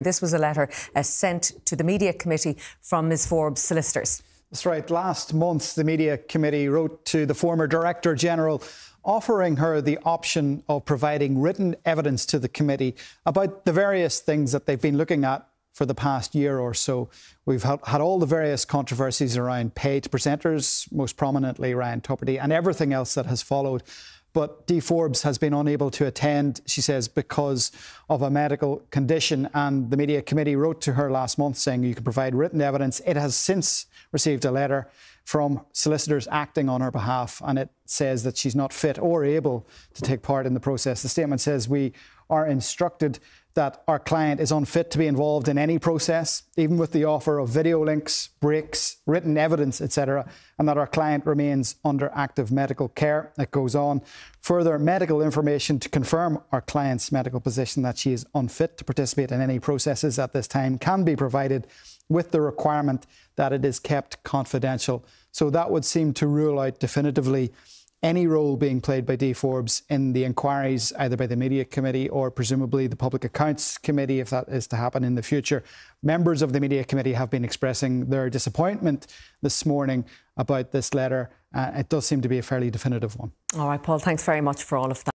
This was a letter uh, sent to the media committee from Ms. Forbes' solicitors. That's right. Last month, the media committee wrote to the former director general offering her the option of providing written evidence to the committee about the various things that they've been looking at for the past year or so. We've had, all the various controversies around paid presenters, most prominently Ryan Tupperty, and everything else that has followed but Dee Forbes has been unable to attend, she says, because of a medical condition. And the media committee wrote to her last month saying you can provide written evidence. It has since received a letter from solicitors acting on her behalf, and it says that she's not fit or able to take part in the process. The statement says we are instructed that our client is unfit to be involved in any process, even with the offer of video links, breaks, written evidence, etc., and that our client remains under active medical care. It goes on. Further medical information to confirm our client's medical position that she is unfit to participate in any processes at this time can be provided with the requirement that it is kept confidential. So that would seem to rule out definitively any role being played by D Forbes in the inquiries, either by the Media Committee or presumably the Public Accounts Committee, if that is to happen in the future. Members of the Media Committee have been expressing their disappointment this morning about this letter. Uh, it does seem to be a fairly definitive one. All right, Paul, thanks very much for all of that.